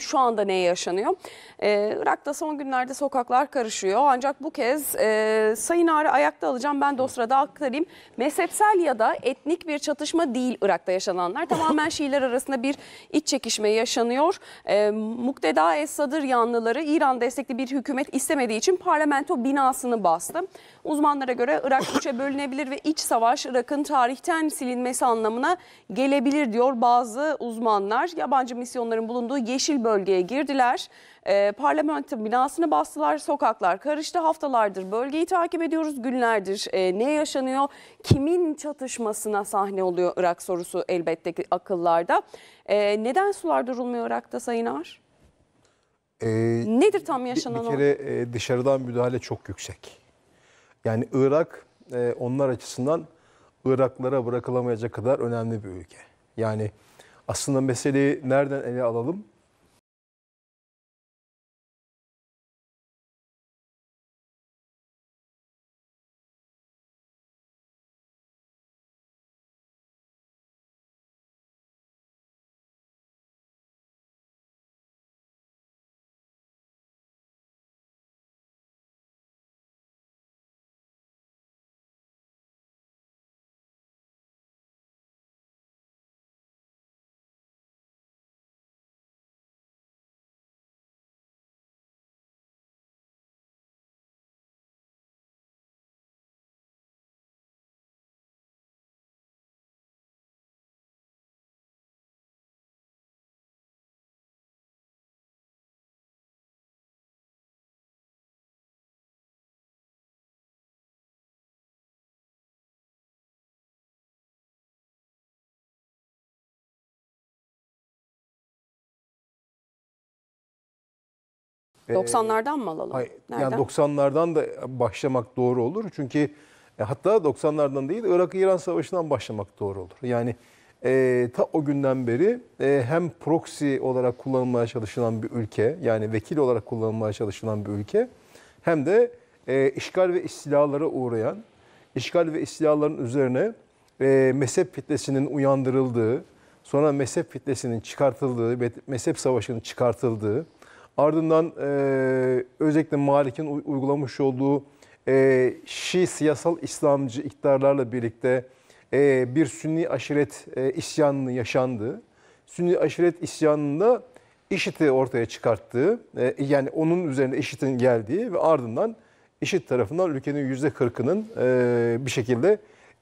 şu anda ne yaşanıyor. Ee, Irak'ta son günlerde sokaklar karışıyor. Ancak bu kez e, Sayın Ağrı ayakta alacağım. Ben de o sırada aktarayım. Mezhepsel ya da etnik bir çatışma değil Irak'ta yaşananlar. Tamamen Şiiler arasında bir iç çekişme yaşanıyor. Ee, Mukteda es yanlıları İran destekli bir hükümet istemediği için parlamento binasını bastı. Uzmanlara göre Irak üçe bölünebilir ve iç savaş Irak'ın tarihten silinmesi anlamına gelebilir diyor bazı uzmanlar. Yabancı misyonların bulunduğu Yeşil bölgeye girdiler. E, parlamento binasını bastılar, sokaklar karıştı. Haftalardır bölgeyi takip ediyoruz, günlerdir e, ne yaşanıyor, kimin çatışmasına sahne oluyor Irak sorusu elbette ki akıllarda. E, neden sular durulmuyor Irak'ta Sayın Ağar? E, Nedir tam yaşanan Bir, bir kere e, dışarıdan müdahale çok yüksek. Yani Irak e, onlar açısından Iraklara bırakılamayacak kadar önemli bir ülke. Yani aslında meseleyi nereden ele alalım? 90'lardan ee, mı alalım? Hayır, Nereden? Yani 90'lardan da başlamak doğru olur. Çünkü e, hatta 90'lardan değil Irak-İran Savaşı'ndan başlamak doğru olur. Yani e, ta o günden beri e, hem proxy olarak kullanılmaya çalışılan bir ülke yani vekil olarak kullanılmaya çalışılan bir ülke hem de e, işgal ve istilalara uğrayan, işgal ve istilaların üzerine e, mezhep fitnesinin uyandırıldığı, sonra mezhep fitnesinin çıkartıldığı, mezhep savaşının çıkartıldığı, Ardından e, özellikle Malik'in uygulamış olduğu e, Şii siyasal İslamcı iktidarlarla birlikte e, bir Sünni aşiret e, isyanını yaşandı. Sünni aşiret isyanında IŞİD'i ortaya çıkarttığı, e, yani onun üzerine IŞİD'in geldiği ve ardından IŞİD tarafından ülkenin %40'ının e, bir şekilde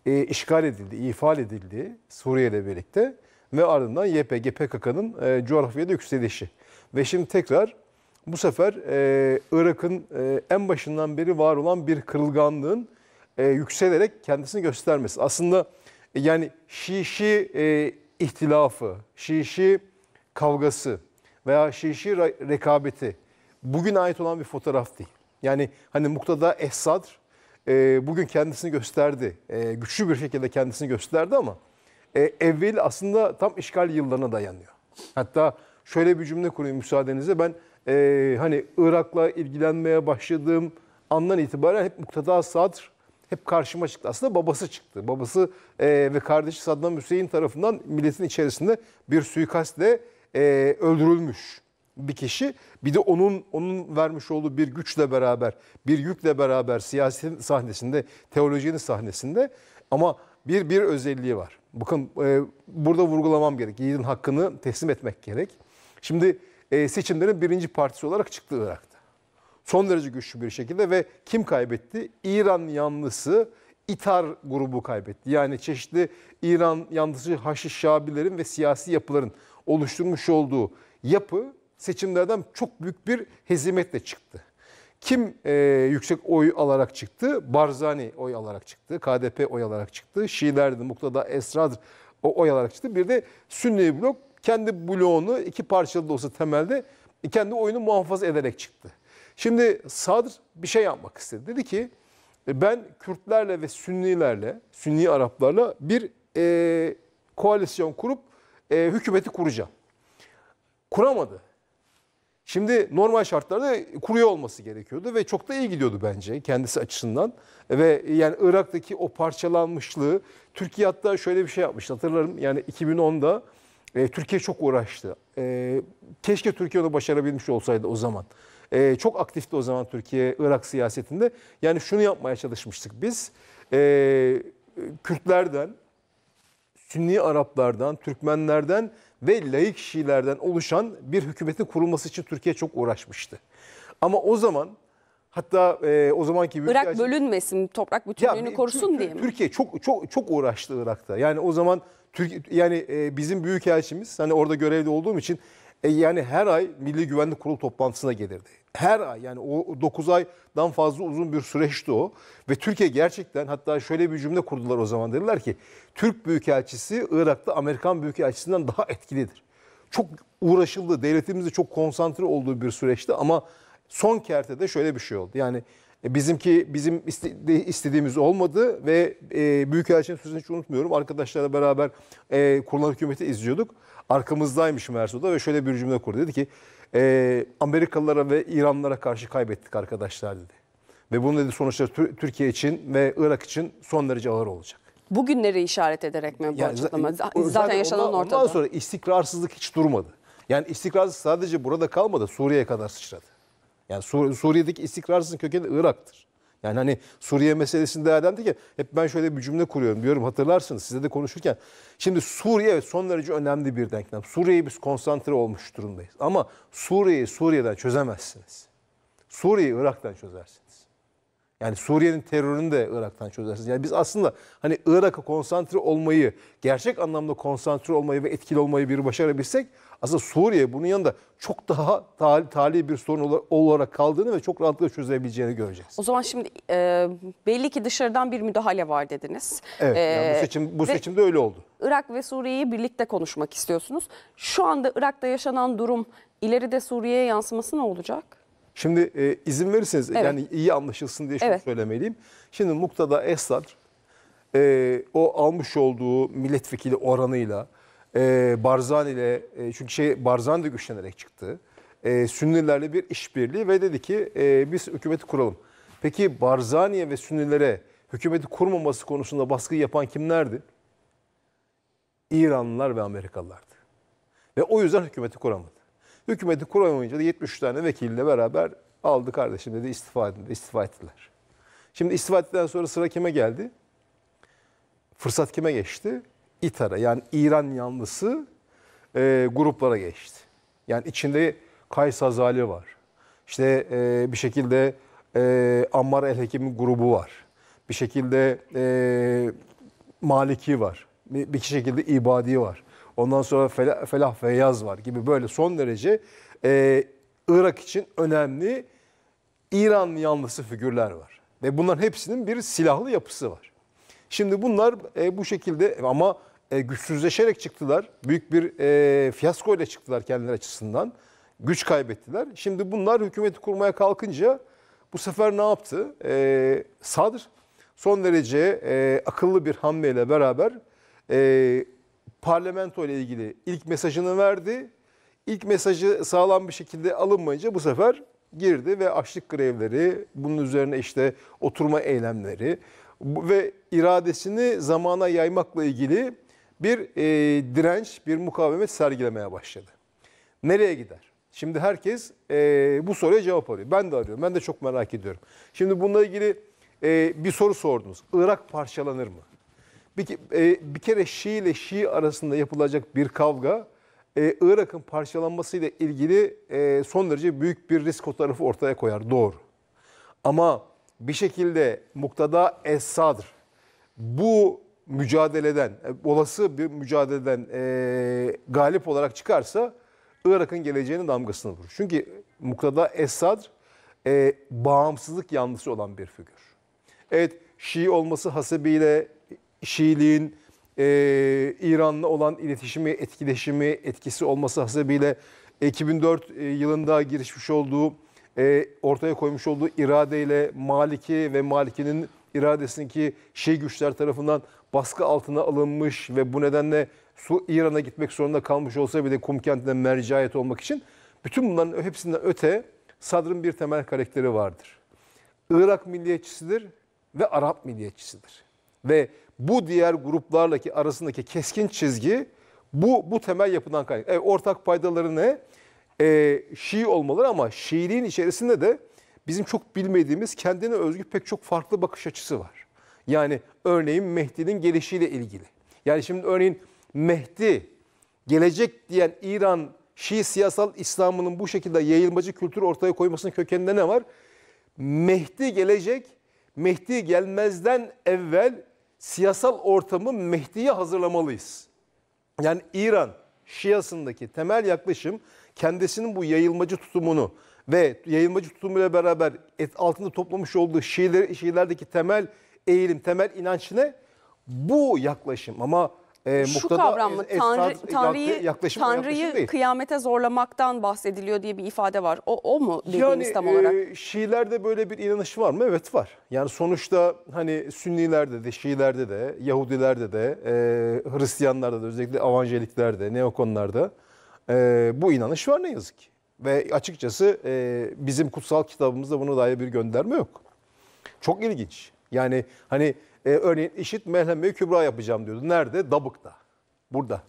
e, işgal edildi, ifade edildi, Suriye ile birlikte ve ardından YPG, PKK'nın e, coğrafyada yükselişi. Ve şimdi tekrar bu sefer e, Irak'ın e, en başından beri var olan bir kırılganlığın e, yükselerek kendisini göstermesi. Aslında e, yani Şişi e, ihtilafı, Şişi kavgası veya Şişi rekabeti bugün ait olan bir fotoğraf değil. Yani hani Muktada Esadr e, bugün kendisini gösterdi. E, güçlü bir şekilde kendisini gösterdi ama e, evvel aslında tam işgal yıllarına dayanıyor. Hatta şöyle bir cümle kurayım müsaadenizle. Ben e, hani Irak'la ilgilenmeye başladığım andan itibaren hep Mukteda Sadr hep karşıma çıktı. Aslında babası çıktı. Babası e, ve kardeşi Saddam Hüseyin tarafından milletin içerisinde bir suikastle e, öldürülmüş bir kişi. Bir de onun onun vermiş olduğu bir güçle beraber, bir yükle beraber siyasetin sahnesinde, teolojinin sahnesinde ama bir bir özelliği var. Bakın e, burada vurgulamam gerek. Yiğidin hakkını teslim etmek gerek. Şimdi e, seçimlerin birinci partisi olarak çıktı Irak'ta. Son derece güçlü bir şekilde ve kim kaybetti? İran yanlısı İtar grubu kaybetti. Yani çeşitli İran yanlısı Haşi Şabilerin ve siyasi yapıların oluşturmuş olduğu yapı seçimlerden çok büyük bir hezimetle çıktı. Kim e, yüksek oy alarak çıktı? Barzani oy alarak çıktı. KDP oy alarak çıktı. Şiilerdi, Muklada esradır o oy alarak çıktı. Bir de Sünni blok kendi bloğunu iki parçalı da olsa temelde kendi oyunu muhafaza ederek çıktı. Şimdi Sadr bir şey yapmak istedi. Dedi ki e, ben Kürtlerle ve Sünnilerle, Sünni Araplarla bir e, koalisyon kurup e, hükümeti kuracağım. Kuramadı. Şimdi normal şartlarda kuruyor olması gerekiyordu ve çok da iyi gidiyordu bence kendisi açısından. Ve yani Irak'taki o parçalanmışlığı, Türkiye hatta şöyle bir şey yapmış hatırlarım yani 2010'da e, Türkiye çok uğraştı. E, keşke Türkiye onu başarabilmiş olsaydı o zaman. E, çok aktifti o zaman Türkiye Irak siyasetinde. Yani şunu yapmaya çalışmıştık biz. E, Kürtlerden, Sünni Araplardan, Türkmenlerden ve laik Şiilerden oluşan bir hükümetin kurulması için Türkiye çok uğraşmıştı. Ama o zaman hatta e, o zamanki Irak bölünmesin, toprak bütünlüğünü ya, korusun diye mi? Türkiye çok çok çok uğraştı Irak'ta. Yani o zaman Türkiye yani e, bizim büyük elçimiz hani orada görevli olduğum için e, yani her ay Milli Güvenlik Kurulu toplantısına gelirdi. Her ay yani o 9 aydan fazla uzun bir süreçti o ve Türkiye gerçekten hatta şöyle bir cümle kurdular o zaman dediler ki Türk Büyükelçisi Irak'ta Amerikan Büyükelçisinden daha etkilidir. Çok uğraşıldı devletimizde çok konsantre olduğu bir süreçti ama son kertede şöyle bir şey oldu yani e, bizimki bizim istediğimiz olmadı ve e, Büyükelçinin sözünü hiç unutmuyorum. Arkadaşlarla beraber e, kurulan hükümeti izliyorduk. Arkamızdaymış meğerse ve şöyle bir cümle kurdu. Dedi ki e, Amerikalılara ve İranlara karşı kaybettik arkadaşlar dedi. Ve bunun dedi sonuçları Türkiye için ve Irak için son derece ağır olacak. Bugünleri işaret ederek mi bu yani açıklama? Zaten, zaten yaşanan ondan, ortada. Ondan sonra istikrarsızlık hiç durmadı. Yani istikrarsızlık sadece burada kalmadı Suriye'ye kadar sıçradı. Yani Sur Suriye'deki istikrarsızın kökeni Irak'tır. Yani hani Suriye meselesini değerlendi ki hep ben şöyle bir cümle kuruyorum diyorum hatırlarsınız size de konuşurken. Şimdi Suriye son derece önemli bir denklem. Suriye'yi biz konsantre olmuş durumdayız. Ama Suriye'yi Suriye'den çözemezsiniz. Suriye'yi Irak'tan çözersiniz. Yani Suriye'nin terörünü de Irak'tan çözersiniz. Yani biz aslında hani Irak'a konsantre olmayı, gerçek anlamda konsantre olmayı ve etkili olmayı bir başarabilsek aslında Suriye bunun yanında çok daha tali, tali bir sorun olarak kaldığını ve çok rahatlıkla çözebileceğini göreceğiz. O zaman şimdi e, belli ki dışarıdan bir müdahale var dediniz. Evet, ee, yani bu e, seçim bu seçimde öyle oldu. Irak ve Suriye'yi birlikte konuşmak istiyorsunuz. Şu anda Irak'ta yaşanan durum ileride Suriye'ye yansıması ne olacak? Şimdi e, izin verirseniz evet. yani iyi anlaşılsın diye şunu evet. söylemeliyim. Şimdi Muktada Esad e, o almış olduğu milletvekili oranıyla e, Barzan ile e, çünkü şey Barzan da güçlenerek çıktı. E, Sünnilerle bir işbirliği ve dedi ki e, biz hükümeti kuralım. Peki Barzani'ye ve Sünnilere hükümeti kurmaması konusunda baskı yapan kimlerdi? İranlılar ve Amerikalılardı. Ve o yüzden hükümeti kuramadı. Hükümeti kuray oyunca da 73 tane vekille beraber aldı kardeşim dedi istifa edin. İstifa ettiler. Şimdi istifa ettikten sonra sıra kime geldi? Fırsat kime geçti? İTAR'a yani İran yanlısı e, gruplara geçti. Yani içinde Kays Azali var. İşte e, bir şekilde e, Ammar El Hekim'in grubu var. Bir şekilde e, Maliki var. Bir, bir şekilde İbadi var. Ondan sonra Felah, Felah Feyyaz var gibi böyle son derece e, Irak için önemli İran yanlısı figürler var. Ve bunların hepsinin bir silahlı yapısı var. Şimdi bunlar e, bu şekilde ama e, güçsüzleşerek çıktılar. Büyük bir e, fiyasko ile çıktılar kendileri açısından. Güç kaybettiler. Şimdi bunlar hükümeti kurmaya kalkınca bu sefer ne yaptı? E, Sadr son derece e, akıllı bir hamleyle beraber e, parlamento ile ilgili ilk mesajını verdi. İlk mesajı sağlam bir şekilde alınmayınca bu sefer girdi ve açlık grevleri, bunun üzerine işte oturma eylemleri ve iradesini zamana yaymakla ilgili bir e, direnç, bir mukavemet sergilemeye başladı. Nereye gider? Şimdi herkes e, bu soruya cevap arıyor. Ben de arıyorum. Ben de çok merak ediyorum. Şimdi bununla ilgili e, bir soru sordunuz. Irak parçalanır mı? Bir, e, bir kere Şii ile Şii arasında yapılacak bir kavga e, Irak'ın parçalanmasıyla ilgili e, son derece büyük bir risk fotoğrafı ortaya koyar. Doğru. Ama bir şekilde Muktada es bu mücadeleden, e, olası bir mücadeleden e, galip olarak çıkarsa Irak'ın geleceğinin damgasını vurur. Çünkü Muktada es e, bağımsızlık yanlısı olan bir figür. Evet Şii olması hasebiyle Şiiliğin e, İran'la olan iletişimi, etkileşimi, etkisi olması hasebiyle 2004 yılında girişmiş olduğu, e, ortaya koymuş olduğu iradeyle Maliki ve Maliki'nin iradesindeki Şii şey güçler tarafından baskı altına alınmış ve bu nedenle Su İran'a gitmek zorunda kalmış olsa bile Kum kentine mercayet olmak için bütün bunların hepsinden öte Sadr'ın bir temel karakteri vardır. Irak milliyetçisidir ve Arap milliyetçisidir. Ve bu diğer gruplarla ki arasındaki keskin çizgi bu bu temel yapıdan kaynak. Evet, ortak paydaları ne? Ee, Şii olmaları ama Şiiliğin içerisinde de bizim çok bilmediğimiz kendine özgü pek çok farklı bakış açısı var. Yani örneğin Mehdi'nin gelişiyle ilgili. Yani şimdi örneğin Mehdi gelecek diyen İran Şii siyasal İslam'ının bu şekilde yayılmacı kültür ortaya koymasının kökeninde ne var? Mehdi gelecek, Mehdi gelmezden evvel siyasal ortamı Mehdi'ye hazırlamalıyız. Yani İran Şiasındaki temel yaklaşım kendisinin bu yayılmacı tutumunu ve yayılmacı tutumuyla beraber et, altında toplamış olduğu Şiiler, Şiilerdeki temel eğilim, temel inanç ne? Bu yaklaşım ama e, Şu kavram mı? Tanrı, Tanrı'yı Tanrı'yı kıyamete zorlamaktan bahsediliyor diye bir ifade var. O, o mu dediğiniz yani, tam olarak? Yani e, Şiilerde böyle bir inanış var mı? Evet var. Yani sonuçta hani Sünnilerde de, Şiilerde de, Yahudilerde de, e, Hristiyanlarda da, özellikle Avanceliklerde, Neokonlarda e, bu inanış var ne yazık ki. Ve açıkçası e, bizim kutsal kitabımızda buna dair bir gönderme yok. Çok ilginç. Yani hani e, örneğin işit Mehleme Kübra yapacağım diyordu. Nerede? Dabık'ta. Burada.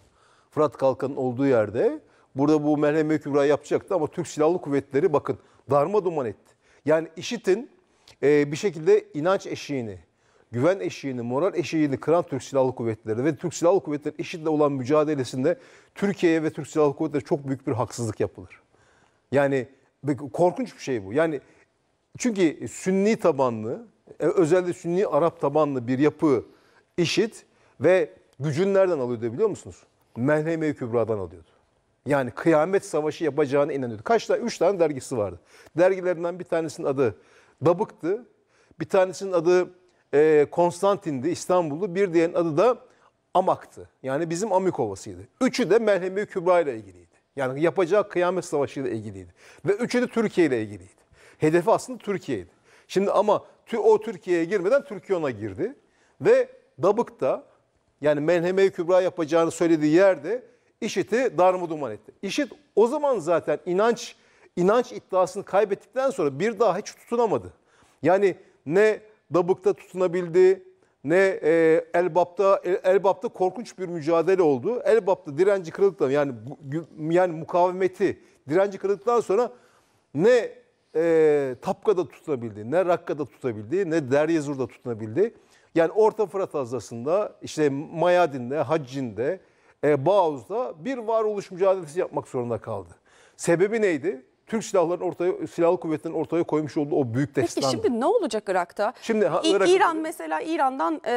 Fırat Kalkan'ın olduğu yerde. Burada bu Mehleme Kübra yapacaktı ama Türk Silahlı Kuvvetleri bakın darma duman etti. Yani işitin e, bir şekilde inanç eşiğini, güven eşiğini, moral eşiğini kıran Türk Silahlı Kuvvetleri ve Türk Silahlı Kuvvetleri IŞİD'le olan mücadelesinde Türkiye'ye ve Türk Silahlı Kuvvetleri çok büyük bir haksızlık yapılır. Yani korkunç bir şey bu. Yani çünkü sünni tabanlı e, özellikle Sünni Arap tabanlı bir yapı işit ve gücün nereden alıyordu biliyor musunuz? Menheme-i Kübra'dan alıyordu. Yani kıyamet savaşı yapacağına inanıyordu. Kaç tane? Üç tane dergisi vardı. Dergilerinden bir tanesinin adı Dabık'tı. Bir tanesinin adı e, Konstantin'di, İstanbul'du. Bir diğerinin adı da Amak'tı. Yani bizim Amikovasıydı. Üçü de Melheme-i Kübra ile ilgiliydi. Yani yapacağı kıyamet savaşı ile ilgiliydi. Ve üçü de Türkiye ile ilgiliydi. Hedefi aslında Türkiye'ydi. Şimdi ama o Türkiye'ye girmeden Türkiyon'a girdi. Ve Dabık'ta yani menheme Kübra yapacağını söylediği yerde IŞİD'i duman etti. IŞİD o zaman zaten inanç inanç iddiasını kaybettikten sonra bir daha hiç tutunamadı. Yani ne Dabık'ta tutunabildi, ne e, Elbap'ta e, Elbap'ta korkunç bir mücadele oldu. Elbap'ta direnci kırıldıktan yani yani mukavemeti direnci kırıldıktan sonra ne e, Tapka'da tutunabildi, ne Rakka'da tutunabildi, ne Deryezur'da tutunabildi. Yani Orta Fırat Hazası'nda, işte Mayadin'de, Haccin'de, e, Bağuz'da bir varoluş mücadelesi yapmak zorunda kaldı. Sebebi neydi? Türk silahların ortaya silahlı kuvvetlerin ortaya koymuş olduğu o büyük destan. Peki şimdi ne olacak Irak'ta? Şimdi ha, Irak... İran mesela İran'dan e,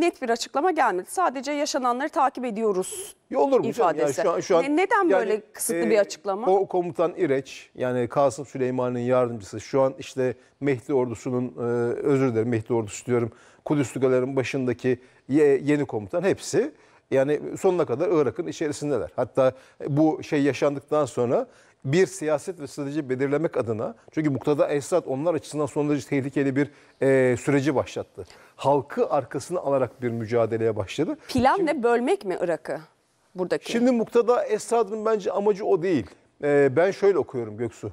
net bir açıklama gelmedi. Sadece yaşananları takip ediyoruz. olur mu ifadesi. canım? Yani şu an, şu an, ne, neden yani, böyle kısıtlı e, bir açıklama? O komutan İreç yani Kasım Süleyman'ın yardımcısı şu an işte Mehdi ordusunun e, özür dilerim Mehdi ordusu diyorum Kudüs Tügalar'ın başındaki ye, yeni komutan hepsi yani sonuna kadar Irak'ın içerisindeler. Hatta bu şey yaşandıktan sonra bir siyaset ve strateji belirlemek adına çünkü muktada Esad onlar açısından son derece tehlikeli bir e, süreci başlattı. Halkı arkasına alarak bir mücadeleye başladı. Plan şimdi, ne bölmek mi Irak'ı buradaki? Şimdi muktada Esad'ın bence amacı o değil. E, ben şöyle okuyorum Göksu.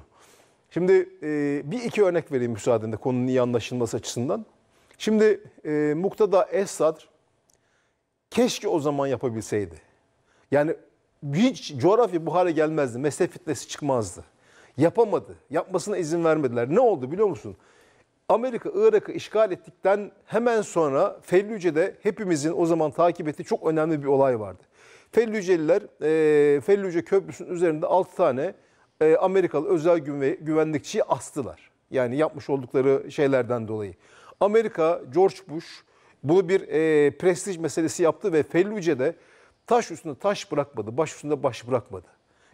Şimdi e, bir iki örnek vereyim müsaadenle konunun iyi anlaşılması açısından. Şimdi e, muktada Esad keşke o zaman yapabilseydi. Yani hiç coğrafya bu hale gelmezdi. Mezhep fitnesi çıkmazdı. Yapamadı. Yapmasına izin vermediler. Ne oldu biliyor musun? Amerika Irak'ı işgal ettikten hemen sonra Fellüce'de hepimizin o zaman takip ettiği çok önemli bir olay vardı. Fellüceliler e, Fellüce Köprüsü'nün üzerinde 6 tane e, Amerikalı özel güve, güvenlikçiyi astılar. Yani yapmış oldukları şeylerden dolayı. Amerika, George Bush bunu bir e, prestij meselesi yaptı ve Fellüce'de Taş üstünde taş bırakmadı, baş üstünde baş bırakmadı.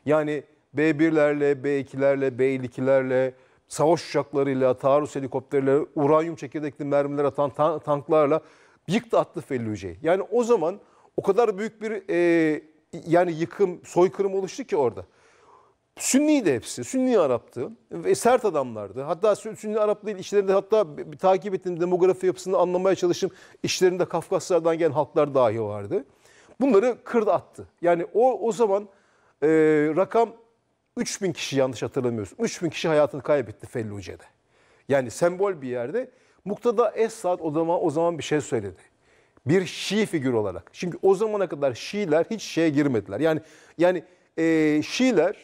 Yani B1'lerle, B2'lerle, B52'lerle, savaş uçaklarıyla, taarruz helikopterleri, uranyum çekirdekli mermiler atan tan- tanklarla yıktı attı Fellüce'yi. Yani o zaman o kadar büyük bir e, yani yıkım, soykırım oluştu ki orada. Sünniydi hepsi. Sünni Arap'tı. Ve sert adamlardı. Hatta Sünni Arap değil işlerinde hatta takip ettiğim demografi yapısını anlamaya çalıştım. İşlerinde Kafkaslardan gelen halklar dahi vardı. Bunları kırdı attı. Yani o o zaman e, rakam 3000 kişi yanlış hatırlamıyorsun. 3000 kişi hayatını kaybetti Felluce'de. Yani sembol bir yerde. Muktada Esad o zaman o zaman bir şey söyledi. Bir Şii figür olarak. Çünkü o zamana kadar Şiiler hiç şeye girmediler. Yani yani e, Şiiler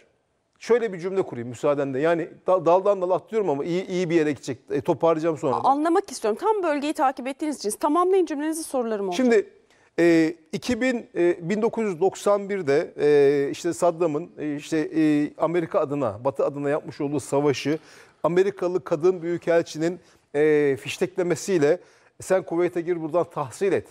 şöyle bir cümle kurayım müsaadenle. Yani da, daldan dal atlıyorum ama iyi iyi bir yere gidecek. E, toparlayacağım sonra. Anlamak istiyorum. Tam bölgeyi takip ettiğiniz için tamamlayın cümlenizi sorularım olacak. Şimdi ee, e, 2000 e, 1991'de e, işte Saddam'ın e, işte e, Amerika adına, Batı adına yapmış olduğu savaşı Amerikalı kadın büyükelçinin e, fişteklemesiyle sen Kuveyt'e gir buradan tahsil et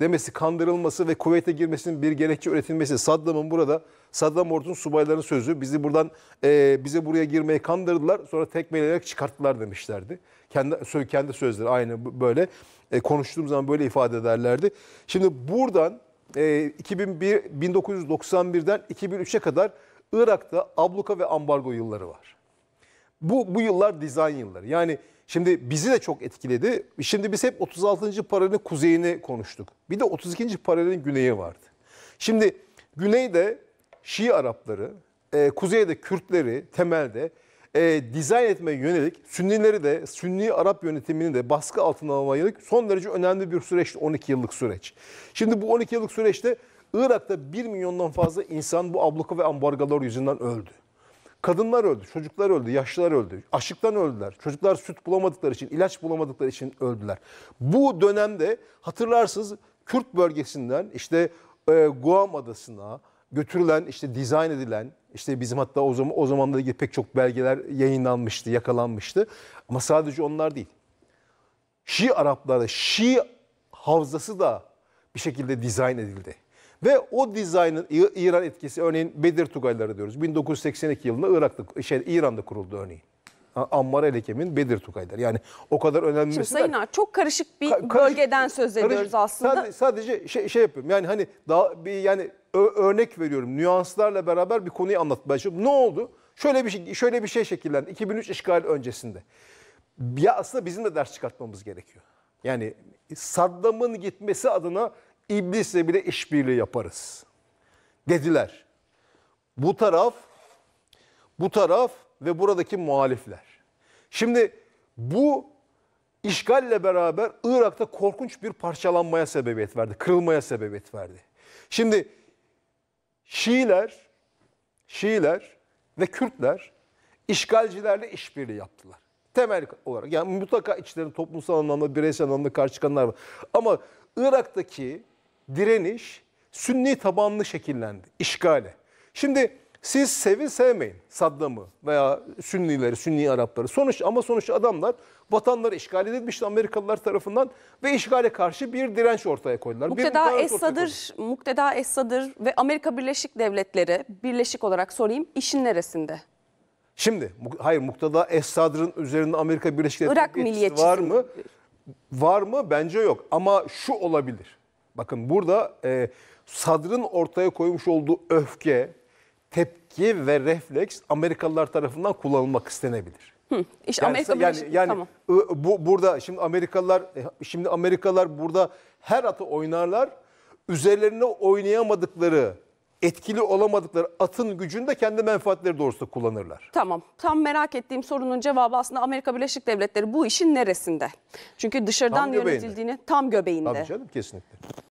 demesi, kandırılması ve Kuveyt'e girmesinin bir gerekçe üretilmesi. Saddam'ın burada, Saddam ordunun subaylarının sözü bizi buradan, e, bize buraya girmeye kandırdılar sonra tekmeleyerek çıkarttılar demişlerdi. Kendi, kendi sözleri aynı böyle. E, konuştuğum zaman böyle ifade ederlerdi. Şimdi buradan e, 2001, 1991'den 2003'e kadar Irak'ta abluka ve ambargo yılları var. Bu, bu yıllar dizayn yılları. Yani şimdi bizi de çok etkiledi. Şimdi biz hep 36. paralelin kuzeyini konuştuk. Bir de 32. paralelin güneyi vardı. Şimdi güneyde Şii Arapları, e, kuzeyde Kürtleri temelde e, dizayn etmeye yönelik Sünnileri de Sünni Arap yönetimini de baskı altına almaya yönelik son derece önemli bir süreç, 12 yıllık süreç. Şimdi bu 12 yıllık süreçte Irak'ta 1 milyondan fazla insan bu abluka ve ambargalar yüzünden öldü. Kadınlar öldü, çocuklar öldü, yaşlılar öldü. Açlıktan öldüler. Çocuklar süt bulamadıkları için, ilaç bulamadıkları için öldüler. Bu dönemde hatırlarsınız Kürt bölgesinden işte e, Guam adasına, götürülen, işte dizayn edilen, işte bizim hatta o zaman o zamanla ilgili pek çok belgeler yayınlanmıştı, yakalanmıştı. Ama sadece onlar değil. Şii Araplarda Şii havzası da bir şekilde dizayn edildi. Ve o dizaynın İran etkisi örneğin Bedir Tugayları diyoruz. 1982 yılında Irak'ta şey İran'da kuruldu örneğin. Ammar Elekemin, Bedir Tugaylar. Yani o kadar önemli Şimdi Sayın Ağar çok karışık bir Ka- karışık, bölgeden söz ediyoruz karışık, aslında. Sadece, sadece şey, şey yapıyorum yani hani daha bir yani örnek veriyorum nüanslarla beraber bir konuyu anlatmaya çalışıyorum. Ne oldu? Şöyle bir şey, şöyle bir şey şekillendi 2003 işgal öncesinde. Ya aslında bizim de ders çıkartmamız gerekiyor. Yani Saddam'ın gitmesi adına iblisle bile işbirliği yaparız dediler. Bu taraf bu taraf ve buradaki muhalifler. Şimdi bu işgalle beraber Irak'ta korkunç bir parçalanmaya sebebiyet verdi, kırılmaya sebebiyet verdi. Şimdi Şiiler, Şiiler ve Kürtler işgalcilerle işbirliği yaptılar. Temel olarak yani mutlaka içlerin toplumsal anlamda, bireysel anlamda karşı çıkanlar var. Ama Irak'taki direniş Sünni tabanlı şekillendi işgale. Şimdi siz sevin sevmeyin Saddam'ı veya Sünnileri, Sünni Arapları. Sonuç ama sonuç adamlar vatanları işgal edilmişti Amerikalılar tarafından ve işgale karşı bir direnç ortaya koydular. Mukteda Esadır, Mukteda Esadır ve Amerika Birleşik Devletleri birleşik olarak sorayım işin neresinde? Şimdi hayır Mukteda es üzerinde Amerika Birleşik Devletleri var mı? Var mı? Bence yok. Ama şu olabilir. Bakın burada e, Sadr'ın ortaya koymuş olduğu öfke, tepki ve refleks Amerikalılar tarafından kullanılmak istenebilir. Hı, iş yani, Amerika yani, yani tamam. bu burada şimdi Amerikalılar e, şimdi Amerikalılar burada her atı oynarlar. Üzerlerine oynayamadıkları etkili olamadıkları atın gücünü de kendi menfaatleri doğrusu kullanırlar. Tamam. Tam merak ettiğim sorunun cevabı aslında Amerika Birleşik Devletleri bu işin neresinde? Çünkü dışarıdan tam yönetildiğini tam göbeğinde. Tabii canım kesinlikle.